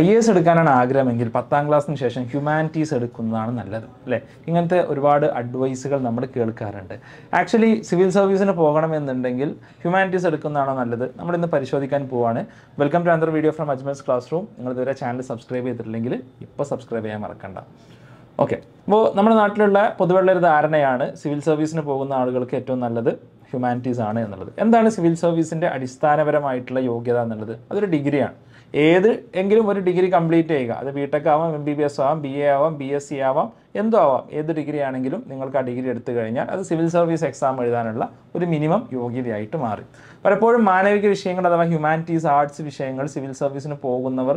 I S എടുക്കാനാണ് ആഗ്രഹമെങ്കിൽ പത്താം ക്ലാസ്സിന് ശേഷം ഹ്യൂമാനിറ്റീസ് എടുക്കുന്നതാണ് നല്ലത് അല്ലേ ഇങ്ങനത്തെ ഒരുപാട് അഡ്വൈസുകൾ നമ്മൾ കേൾക്കാറുണ്ട് ആക്ച്വലി സിവിൽ സർവീസിന് പോകണമെന്നുണ്ടെങ്കിൽ ഹ്യൂമാനിറ്റീസ് എടുക്കുന്നതാണോ നല്ലത് നമ്മൾ ഇന്ന് പരിശോധിക്കാൻ പോവാണ് welcome to another video from Ajmal's classroom നിങ്ങൾ ഇതുവരെ ചാനൽ സബ്സ്ക്രൈബ് ചെയ്തിട്ടില്ലെങ്കിൽ ഇപ്പോൾ സബ്സ്ക്രൈബ് ചെയ്യാൻ മറക്കണ്ട ഓക്കെ അപ്പോൾ നമ്മുടെ നാട്ടിലുള്ള പൊതുവെയുള്ള ഒരു ധാരണയാണ് സിവിൽ സർവീസിന് പോകുന്ന ആളുകൾക്ക് ഏറ്റവും നല്ലത് ഹ്യൂമാനിറ്റീസ് ആണ് എന്നുള്ളത് എന്താണ് സിവിൽ സർവീസിൻ്റെ അടിസ്ഥാനപരമായിട്ടുള്ള യോഗ്യത എന്നുള്ളത് അതൊരു ഡിഗ്രിയാണ് ഏത് എങ്കിലും ഒരു ഡിഗ്രി കംപ്ലീറ്റ് ചെയ്യുക അത് ബി ടെക് ആവാം എം ബി ബി എസ് ആവാം ബി എ ആവാം ബി എസ് സി ആവാം എന്തോ ആവാം ഏത് ഡിഗ്രി ആണെങ്കിലും നിങ്ങൾക്ക് ആ ഡിഗ്രി എടുത്തു കഴിഞ്ഞാൽ അത് സിവിൽ സർവീസ് എക്സാം എഴുതാനുള്ള ഒരു മിനിമം യോഗ്യതയായിട്ട് മാറി പലപ്പോഴും മാനവിക വിഷയങ്ങൾ അഥവാ ഹ്യൂമാനിറ്റീസ് ആർട്സ് വിഷയങ്ങൾ സിവിൽ സർവീസിന് പോകുന്നവർ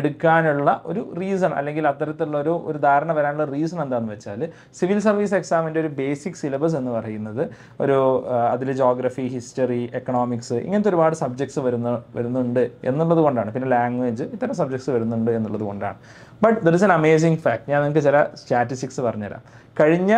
എടുക്കാനുള്ള ഒരു റീസൺ അല്ലെങ്കിൽ അത്തരത്തിലുള്ള ഒരു ഒരു ധാരണ വരാനുള്ള റീസൺ എന്താണെന്ന് വെച്ചാൽ സിവിൽ സർവീസ് എക്സാമിൻ്റെ ഒരു ബേസിക് സിലബസ് എന്ന് പറയുന്നത് ഒരു അതിൽ ജോഗ്രഫി ഹിസ്റ്ററി എക്കണോമിക്സ് ഇങ്ങനത്തെ ഒരുപാട് സബ്ജക്ട്സ് വരുന്ന വരുന്നുണ്ട് എന്നുള്ളത് കൊണ്ടാണ് പിന്നെ ലാംഗ്വേജ് ഇത്തരം സബ്ജക്ട്സ് വരുന്നുണ്ട് എന്നുള്ളത് കൊണ്ടാണ് but there is an amazing fact ഞാൻ നിങ്ങൾക്ക് ചില സ്റ്റാറ്റിസ്റ്റിക്സ് പറഞ്ഞുതരാം കഴിഞ്ഞ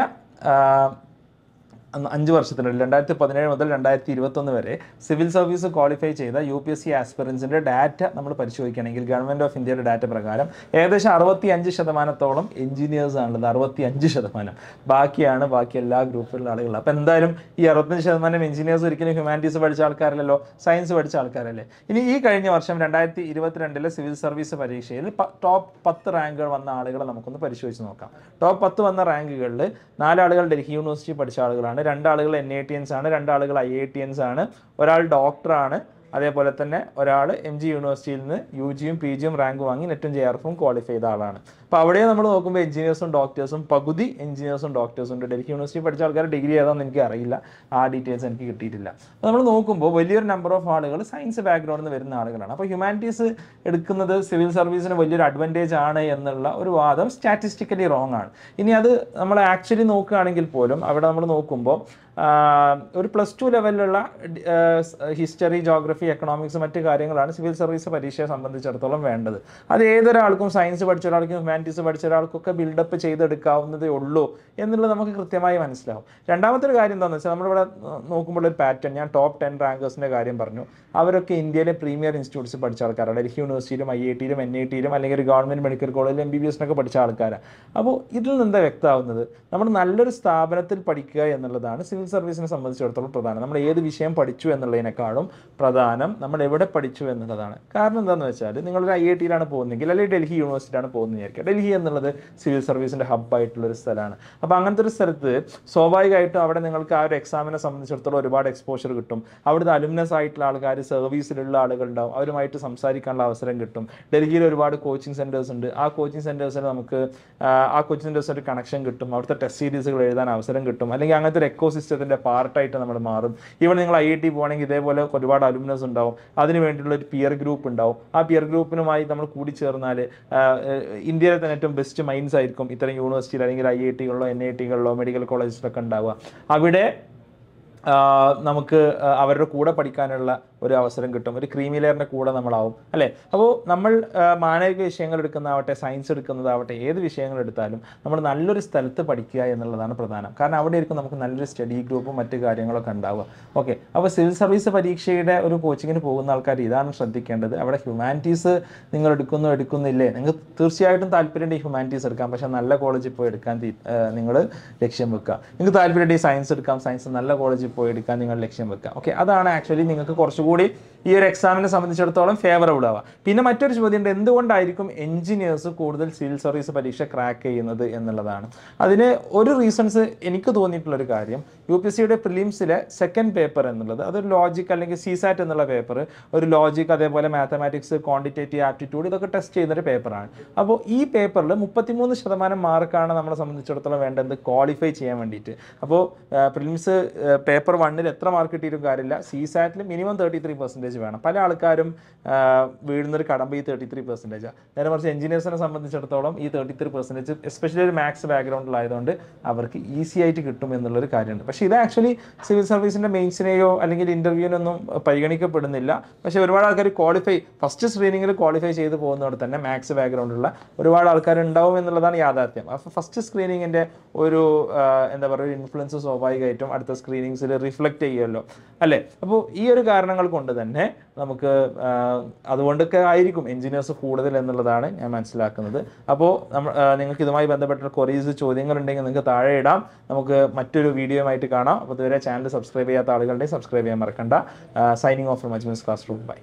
അഞ്ച് വർഷത്തിനുള്ളിൽ രണ്ടായിരത്തി പതിനേഴ് മുതൽ രണ്ടായിരത്തി ഇരുപത്തൊന്ന് വരെ സിവിൽ സർവീസ് ക്വാളിഫൈ ചെയ്ത യു പി എസ് സി ആസ്പിറൻസിൻ്റെ ഡാറ്റ നമ്മൾ പരിശോധിക്കുകയാണെങ്കിൽ ഗവൺമെൻറ് ഓഫ് ഇന്ത്യയുടെ ഡാറ്റ പ്രകാരം ഏകദേശം അറുപത്തി അഞ്ച് ശതമാനത്തോളം എഞ്ചിനീയേഴ്സ് ആണുള്ളത് അറുപത്തി അഞ്ച് ശതമാനം ബാക്കിയാണ് ബാക്കി എല്ലാ ഗ്രൂപ്പിലുള്ള ആളുകളും അപ്പോൾ എന്തായാലും ഈ അറുപത്തഞ്ച് ശതമാനം എഞ്ചിനീയേഴ്സ് ഒരിക്കലും ഹ്യൂമാനിറ്റീസ് പഠിച്ച ആൾക്കാരല്ലോ സയൻസ് പഠിച്ച ആൾക്കാരല്ലേ ഇനി ഈ കഴിഞ്ഞ വർഷം രണ്ടായിരത്തി ഇരുപത്തിരണ്ടിലെ സിവിൽ സർവീസ് പരീക്ഷയിൽ ടോപ്പ് പത്ത് റാങ്കുകൾ വന്ന ആളുകളെ നമുക്കൊന്ന് പരിശോധിച്ച് നോക്കാം ടോപ്പ് പത്ത് വന്ന റാങ്കുകളിൽ നാലാളുകൾ ഡൽഹി യൂണിവേഴ്സിറ്റി പഠിച്ച ആളുകളാണ് രണ്ടാളുകൾ എൻ ഐ ടി എൻസ് ആണ് രണ്ടാളുകൾ ഐ ഐ ടി എൻസ് ആണ് ഒരാൾ ഡോക്ടറാണ് അതേപോലെ തന്നെ ഒരാൾ എം ജി യൂണിവേഴ്സിറ്റിയിൽ നിന്ന് യു ജിയും പി ജിയും റാങ്ക് വാങ്ങി നെറ്റും ജെ ആർ എഫും ക്വാളിഫൈ ചെയ്ത ആളാണ് അപ്പോൾ അവിടെ നമ്മൾ നോക്കുമ്പോൾ എഞ്ചിനീയേഴ്സും ഡോക്ടേഴ്സും പകുതി എഞ്ചിനീയേഴ്സും ഡോക്ടേഴ്സും ഉണ്ട് ഡൽഹി യൂണിവേഴ്സിറ്റി പഠിച്ച ആൾക്കാർ ഡിഗ്രി ഏതാണെന്ന് എനിക്ക് അറിയില്ല ആ ഡീറ്റെയിൽസ് എനിക്ക് കിട്ടിയിട്ടില്ല അപ്പോൾ നമ്മൾ നോക്കുമ്പോൾ വലിയൊരു നമ്പർ ഓഫ് ആളുകൾ സയൻസ് ബാക്ക്ഗ്രൗണ്ടിൽ നിന്ന് വരുന്ന ആളുകളാണ് അപ്പോൾ ഹ്യൂമാനിറ്റീസ് എടുക്കുന്നത് സിവിൽ സർവീസിന് വലിയൊരു അഡ്വാൻറ്റേജ് ആണ് എന്നുള്ള ഒരു വാദം സ്റ്റാറ്റിസ്റ്റിക്കലി റോങ് ആണ് ഇനി അത് നമ്മൾ ആക്ച്വലി നോക്കുകയാണെങ്കിൽ പോലും അവിടെ നമ്മൾ നോക്കുമ്പോൾ ഒരു പ്ലസ് ടു ലെവലിലുള്ള ഹിസ്റ്ററി ജോഗ്രഫി എക്കണോമിക്സ് മറ്റ് കാര്യങ്ങളാണ് സിവിൽ സർവീസ് പരീക്ഷയെ സംബന്ധിച്ചിടത്തോളം വേണ്ടത് അത് ഏതൊരാൾക്കും സയൻസ് പഠിച്ച ഒരാൾക്കും ഹ്യൂമാനിറ്റീസ് പഠിച്ച ഒരാൾക്കൊക്കെ ബിൽഡപ്പ് ചെയ്തെടുക്കാവുന്നതേ ഉള്ളൂ എന്നുള്ളത് നമുക്ക് കൃത്യമായി മനസ്സിലാവും രണ്ടാമത്തെ ഒരു കാര്യം എന്താണെന്ന് വെച്ചാൽ നമ്മളിവിടെ നോക്കുമ്പോൾ ഒരു പാറ്റേൺ ഞാൻ ടോപ്പ് ടെൻ റാങ്കേഴ്സിൻ്റെ കാര്യം പറഞ്ഞു അവരൊക്കെ ഇന്ത്യയിലെ പ്രീമിയർ ഇൻസ്റ്റിറ്റ്യൂട്ട്സ് പഠിച്ച ആൾക്കാരാണ് ഡൽഹി യൂണിവേഴ്സിറ്റിയിലും ഐ ഐ ടിയിലും എൻ ഐ ടിയിലും അല്ലെങ്കിൽ ഒരു ഗവൺമെൻറ് മെഡിക്കൽ കോളേജിൽ എം ബി ബി എസിനൊക്കെ പഠിച്ച ആൾക്കാരാണ് അപ്പോൾ ഇതിൽ നിന്ന് എന്താ വ്യക്തമാവുന്നത് നമ്മൾ നല്ലൊരു സ്ഥാപനത്തിൽ പഠിക്കുക എന്നുള്ളതാണ് സിവിൽ സിവിൽ സർവീസിനെ സംബന്ധിച്ചിടത്തോളം പ്രധാനം നമ്മൾ ഏത് വിഷയം പഠിച്ചു എന്നുള്ളതിനേക്കാളും പ്രധാനം നമ്മൾ എവിടെ പഠിച്ചു എന്നുള്ളതാണ് കാരണം എന്താണെന്ന് വെച്ചാൽ നിങ്ങളൊരു ഐ ഐ ടിയിലാണ് പോകുന്നതെങ്കിൽ അല്ലെങ്കിൽ ഡൽഹി യൂണിവേഴ്സിറ്റിയിലാണ് പോകുന്നത് വിചാരിക്കുക ഡൽഹി എന്നുള്ളത് സിവിൽ സർവീസിൻ്റെ ഹബ്ബായിട്ടുള്ളൊരു ഒരു സ്ഥലമാണ് അപ്പോൾ അങ്ങനത്തെ ഒരു സ്ഥലത്ത് സ്വാഭാവികമായിട്ടും അവിടെ നിങ്ങൾക്ക് ആ ഒരു എക്സാമിനെ സംബന്ധിച്ചിടത്തോളം ഒരുപാട് എക്സ്പോഷർ കിട്ടും അവിടുത്തെ അലുമിനസ് ആയിട്ടുള്ള ആൾക്കാർ സർവീസിലുള്ള ആളുകളുണ്ടാവും അവരുമായിട്ട് സംസാരിക്കാനുള്ള അവസരം കിട്ടും ഡൽഹിയിൽ ഒരുപാട് കോച്ചിങ് സെൻറ്റേഴ്സ് ഉണ്ട് ആ കോച്ചിങ് സെൻറ്റേഴ്സിന് നമുക്ക് ആ കോച്ചിങ് സെൻറ്റേഴ്സ് ഒരു കണക്ഷൻ കിട്ടും അവിടുത്തെ ടെസ്റ്റ് സീരീസുകൾ എഴുതാൻ അവസരം കിട്ടും അല്ലെങ്കിൽ അങ്ങനത്തെ ഒരു എക്കോ സിസ്റ്റത്തിൻ്റെ പാർട്ടായിട്ട് നമ്മൾ മാറും ഇവിടെ നിങ്ങൾ ഐ ഐ ടി പോകണമെങ്കിൽ ഇതേപോലെ ഒരുപാട് അലുമിനസ് ഉണ്ടാവും അതിന് വേണ്ടിയിട്ടുള്ള ഒരു പിയർ ഗ്രൂപ്പ് ഉണ്ടാവും ആ പിയർ ഗ്രൂപ്പിനുമായി നമ്മൾ കൂടിച്ചേർന്നാൽ ഇന്ത്യയിലെ തന്നെ ഏറ്റവും ബെസ്റ്റ് മൈൻഡ്സ് ആയിരിക്കും ഇത്തരം യൂണിവേഴ്സിറ്റിയിൽ അല്ലെങ്കിൽ ഐ ഐ ടികളിലോ എൻ ഐ ടികളിലോ മെഡിക്കൽ കോളേജസിലൊക്കെ ഉണ്ടാവുക അവിടെ നമുക്ക് അവരുടെ കൂടെ പഠിക്കാനുള്ള ഒരു അവസരം കിട്ടും ഒരു ക്രീമി ലെയറിൻ്റെ കൂടെ നമ്മളാവും അല്ലേ അപ്പോൾ നമ്മൾ മാനവിക വിഷയങ്ങൾ എടുക്കുന്നതാവട്ടെ സയൻസ് എടുക്കുന്നതാവട്ടെ ഏത് വിഷയങ്ങൾ എടുത്താലും നമ്മൾ നല്ലൊരു സ്ഥലത്ത് പഠിക്കുക എന്നുള്ളതാണ് പ്രധാനം കാരണം അവിടെ ഇരിക്കും നമുക്ക് നല്ലൊരു സ്റ്റഡി ഗ്രൂപ്പും മറ്റു കാര്യങ്ങളൊക്കെ ഉണ്ടാവുക ഓക്കെ അപ്പോൾ സിവിൽ സർവീസ് പരീക്ഷയുടെ ഒരു കോച്ചിങ്ങിന് പോകുന്ന ആൾക്കാർ ഇതാണ് ശ്രദ്ധിക്കേണ്ടത് അവിടെ ഹ്യൂമാനിറ്റീസ് നിങ്ങൾ എടുക്കുന്നോ എടുക്കുന്നില്ലേ നിങ്ങൾക്ക് തീർച്ചയായിട്ടും താല്പര്യമുണ്ട് ഹ്യൂമാനിറ്റീസ് എടുക്കാം പക്ഷേ നല്ല കോളേജിൽ പോയി എടുക്കാൻ നിങ്ങൾ ലക്ഷ്യം വെക്കുക നിങ്ങൾക്ക് താല്പര്യമുണ്ട് സയൻസ് എടുക്കാം സയൻസ് നല്ല കോളേജിൽ പോയി എടുക്കാൻ നിങ്ങൾ ലക്ഷ്യം വെക്കുക ഓക്കെ അതാണ് ആക്ച്വലി നിങ്ങൾക്ക് കുറച്ചുകൂടി pour les ഈ ഒരു എക്സാമിനെ സംബന്ധിച്ചിടത്തോളം ഫേവറബിൾ ആവുക പിന്നെ മറ്റൊരു ചോദ്യം ഉണ്ട് എന്തുകൊണ്ടായിരിക്കും എഞ്ചിനീയേഴ്സ് കൂടുതൽ സിവിൽ സർവീസ് പരീക്ഷ ക്രാക്ക് ചെയ്യുന്നത് എന്നുള്ളതാണ് അതിന് ഒരു റീസൺസ് എനിക്ക് തോന്നിയിട്ടുള്ളൊരു കാര്യം യു പി സിയുടെ പ്രിലിംസിലെ സെക്കൻഡ് പേപ്പർ എന്നുള്ളത് അതൊരു ലോജിക് അല്ലെങ്കിൽ സിസാറ്റ് എന്നുള്ള പേപ്പർ ഒരു ലോജിക് അതേപോലെ മാത്തമാറ്റിക്സ് ക്വാണ്ടിറ്റേറ്റീവ് ആപ്റ്റിറ്റ്യൂഡ് ഇതൊക്കെ ടെസ്റ്റ് ചെയ്യുന്നൊരു പേപ്പറാണ് അപ്പോൾ ഈ പേപ്പറിൽ മുപ്പത്തിമൂന്ന് ശതമാനം മാർക്കാണ് നമ്മളെ സംബന്ധിച്ചിടത്തോളം വേണ്ടത് ക്വാളിഫൈ ചെയ്യാൻ വേണ്ടിയിട്ട് അപ്പോൾ പ്രിലിംസ് പേപ്പർ വണ്ണിൽ എത്ര മാർക്ക് കിട്ടിയിട്ടും കാര്യമില്ല സിസാറ്റിൽ minimum thirty three percentage percentage വേണം പല ആൾക്കാരും വീഴുന്നൊരു കടമ്പ് ഈ തേർട്ടി ത്രീ പെർസെൻറ്റേജാണ് നേരെ മറിച്ച് എഞ്ചിനീയേഴ്സിനെ സംബന്ധിച്ചിടത്തോളം ഈ തേർട്ടി ത്രീ പെർസെൻറ്റേജ് എസ്പെഷ്യലി ഒരു മാത്സ് ബാക്ക്ഗ്രൗണ്ടിലായതുകൊണ്ട് അവർക്ക് ഈസി ആയിട്ട് കിട്ടും എന്നുള്ളൊരു കാര്യമുണ്ട് പക്ഷേ ഇത് ആക്ച്വലി സിവിൽ സർവീസിൻ്റെ മെയിൻസിനെയോ അല്ലെങ്കിൽ ഇൻ്റർവ്യൂവിനൊന്നും പരിഗണിക്കപ്പെടുന്നില്ല പക്ഷേ ഒരുപാട് ആൾക്കാർ ക്വാളിഫൈ ഫസ്റ്റ് സ്ക്രീനിങ്ങിൽ ക്വാളിഫൈ ചെയ്ത് പോകുന്നവിടെ തന്നെ മാത്സ് ബാക്ക്ഗ്രൗണ്ടുള്ള ഒരുപാട് ആൾക്കാർ ഉണ്ടാവും എന്നുള്ളതാണ് യാഥാർത്ഥ്യം അപ്പോൾ ഫസ്റ്റ് സ്ക്രീനിങ്ങിൻ്റെ ഒരു എന്താ പറയുക ഒരു ഇൻഫ്ലുവൻസ് സ്വാഭാവികമായിട്ടും അടുത്ത സ്ക്രീനിങ്സിൽ റിഫ്ലക്റ്റ് ചെയ്യുമല്ലോ അല്ലേ അപ്പോൾ ഈ ഒരു കാരണങ്ങൾ കൊണ്ട് തന്നെ തന്നെ നമുക്ക് അതുകൊണ്ടൊക്കെ ആയിരിക്കും എൻജിനീയേഴ്സ് കൂടുതൽ എന്നുള്ളതാണ് ഞാൻ മനസ്സിലാക്കുന്നത് അപ്പോൾ നമ്മൾ നിങ്ങൾക്ക് ഇതുമായി ബന്ധപ്പെട്ട കൊറീസ് ചോദ്യങ്ങൾ ഉണ്ടെങ്കിൽ നിങ്ങൾക്ക് താഴെ ഇടാം നമുക്ക് മറ്റൊരു വീഡിയോയുമായിട്ട് കാണാം അപ്പോൾ ഇതുവരെ ചാനൽ സബ്സ്ക്രൈബ് ചെയ്യാത്ത ആളുകളുടെയും സബ്സ്ക്രൈബ് ചെയ്യാൻ മറക്കണ്ട signing off from Ajmeen's classroom by